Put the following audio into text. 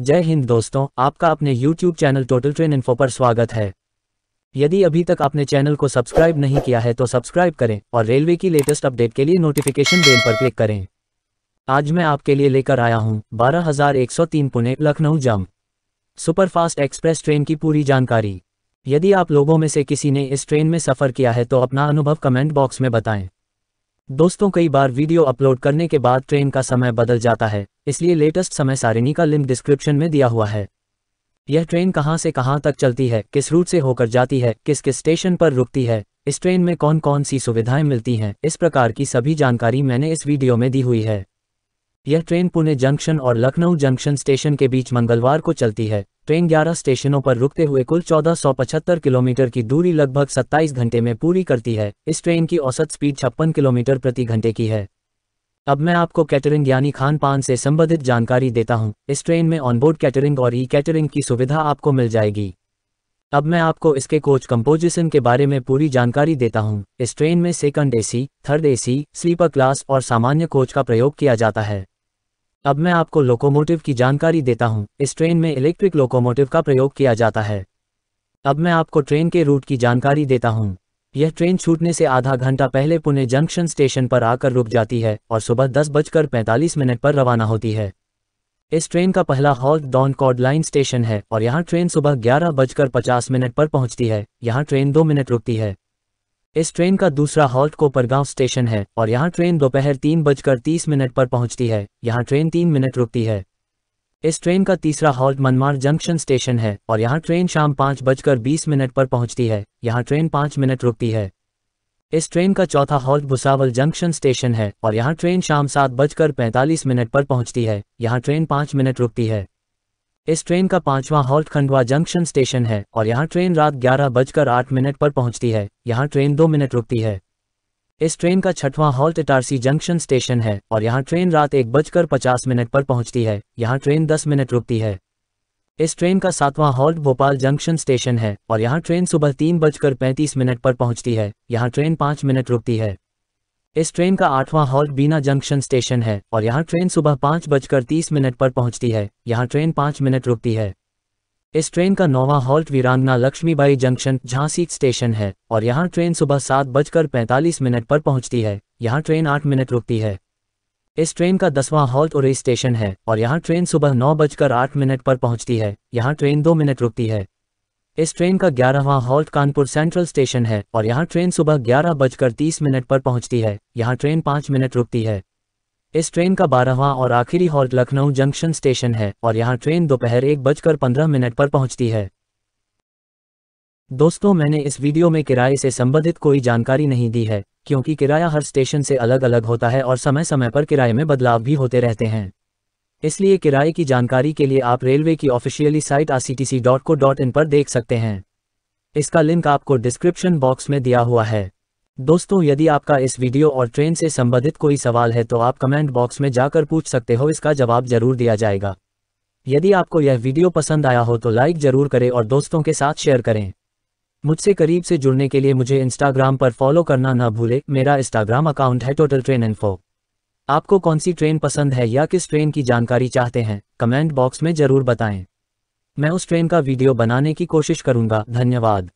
जय हिंद दोस्तों आपका अपने YouTube channel total train info पर स्वागत है यदि अभी तक आपने चैनल को सब्सक्राइब नहीं किया है तो सब्सक्राइब करें और रेलवे की लेटेस्ट अपडेट के लिए नोटिफिकेशन बेल पर क्लिक करें आज मैं आपके लिए लेकर आया हूं 12103 पुणे लखनऊ जम सुपरफास्ट एक्सप्रेस ट्रेन की पूरी जानकारी यदि आप लोगों में से किसी ने इस ट्रेन में सफ़र किया है तो अपना अनुभव कमेंट बॉक्स में बताएं दोस्तों कई बार वीडियो अपलोड करने के बाद ट्रेन का समय बदल जाता है इसलिए लेटेस्ट समय सारिणी का लिंक डिस्क्रिप्शन में दिया हुआ है यह ट्रेन कहां से कहां तक चलती है किस रूट से होकर जाती है किस किस स्टेशन पर रुकती है इस ट्रेन में कौन कौन सी सुविधाएं मिलती हैं इस प्रकार की सभी जानकारी मैंने इस वीडियो में दी हुई है यह ट्रेन पुणे जंक्शन और लखनऊ जंक्शन स्टेशन के बीच मंगलवार को चलती है ट्रेन 11 स्टेशनों पर रुकते हुए कुल 1475 किलोमीटर की दूरी लगभग 27 घंटे में पूरी करती है इस ट्रेन की औसत स्पीड छप्पन किलोमीटर प्रति घंटे की है अब मैं आपको कैटरिंग यानी खान पान से संबंधित जानकारी देता हूँ इस ट्रेन में ऑनबोर्ड कैटरिंग और ई कैटरिंग की सुविधा आपको मिल जाएगी अब मैं आपको इसके कोच कंपोजिशन के बारे में पूरी जानकारी देता हूँ इस ट्रेन में second AC, third AC, sleeper class और सामान्य कोच का प्रयोग किया जाता है अब मैं आपको लोकोमोटिव की जानकारी देता हूँ इस ट्रेन में इलेक्ट्रिक लोकोमोटिव का प्रयोग किया जाता है अब मैं आपको ट्रेन के रूट की जानकारी देता हूँ यह ट्रेन छूटने से आधा घंटा पहले पुणे जंक्शन स्टेशन पर आकर रुक जाती है और सुबह दस बजकर पैंतालीस मिनट पर रवाना होती है इस ट्रेन का पहला हॉल्ट डॉन कॉड लाइन स्टेशन है और यहाँ ट्रेन सुबह ग्यारह बजकर पचास मिनट पर पहुंचती है यहाँ ट्रेन दो मिनट रुकती है इस ट्रेन का दूसरा हॉल्ट कोपरगांव स्टेशन है और यहाँ ट्रेन दोपहर तीन बजकर तीस मिनट पर पहुंचती है यहाँ ट्रेन तीन मिनट रुकती है इस ट्रेन का तीसरा हॉल्ट मनमार जंक्शन स्टेशन है और यहाँ ट्रेन शाम पाँच बजकर बीस मिनट पर पहुंचती है यहाँ ट्रेन पाँच मिनट रुकती है इस ट्रेन का चौथा हॉल्ट भुसावल जंक्शन स्टेशन है और यहाँ ट्रेन शाम सात बजकर पैंतालीस मिनट पर पहुंचती है यहाँ ट्रेन पाँच मिनट रुकती है इस ट्रेन का पांचवा हॉल्ट खंडवा जंक्शन स्टेशन है और यहाँ ट्रेन रात ग्यारह बजकर आठ मिनट पर पहुंचती है यहाँ ट्रेन दो मिनट रुकती है इस ट्रेन का छठवां हॉल्ट इटारसी जंक्शन स्टेशन है और यहाँ ट्रेन रात एक बजकर पचास मिनट पर पहुंचती है यहाँ ट्रेन दस मिनट रुकती है इस ट्रेन का सातवां हॉल्ट भोपाल जंक्शन स्टेशन है और यहाँ ट्रेन सुबह तीन बजकर पैंतीस मिनट पर पहुंचती है यहाँ ट्रेन पाँच मिनट रुकती है इस ट्रेन का आठवां हॉल्ट बीना जंक्शन स्टेशन है और यहाँ ट्रेन सुबह पाँच बजकर तीस मिनट पर पहुंचती है यहाँ ट्रेन पाँच मिनट रुकती है इस ट्रेन का नौवा हॉल्ट वीरांगना लक्ष्मीबाई जंक्शन झांसी स्टेशन है और यहाँ ट्रेन सुबह सात बजकर पैंतालीस मिनट पर पहुंचती है यहाँ ट्रेन आठ मिनट रुकती है इस ट्रेन का दसवां हॉल्ट उरई स्टेशन है और यहाँ ट्रेन सुबह नौ बजकर आठ मिनट पर पहुंचती है यहाँ ट्रेन दो मिनट रुकती है इस ट्रेन का ग्यारहवा हॉल्ट कानपुर सेंट्रल स्टेशन है और यहाँ ट्रेन सुबह ग्यारह बजकर तीस मिनट पर पहुँचती है यहाँ ट्रेन पाँच मिनट रुकती है इस ट्रेन का बारहवा और आखिरी हॉल्ट लखनऊ जंक्शन स्टेशन है और यहाँ ट्रेन दोपहर एक बजकर पंद्रह मिनट पर पहुँचती है दोस्तों मैंने इस वीडियो में किराए से संबंधित कोई जानकारी नहीं दी है क्योंकि किराया हर स्टेशन से अलग अलग होता है और समय समय पर किराए में बदलाव भी होते रहते हैं इसलिए किराए की जानकारी के लिए आप रेलवे की officially site RCTC dot co dot in पर देख सकते हैं इसका लिंक आपको डिस्क्रिप्शन बॉक्स में दिया हुआ है दोस्तों यदि आपका इस वीडियो और ट्रेन से संबंधित कोई सवाल है तो आप कमेंट बॉक्स में जाकर पूछ सकते हो इसका जवाब जरूर दिया जाएगा यदि आपको यह वीडियो पसंद आया हो तो लाइक जरूर करें और दोस्तों के साथ शेयर करें मुझसे करीब से जुड़ने के लिए मुझे इंस्टाग्राम पर फॉलो करना न भूले मेरा इंस्टाग्राम अकाउंट है टोटल ट्रेन इन्फो आपको कौन सी ट्रेन पसंद है या किस ट्रेन की जानकारी चाहते हैं कमेंट बॉक्स में जरूर बताएं मैं उस ट्रेन का वीडियो बनाने की कोशिश करूंगा धन्यवाद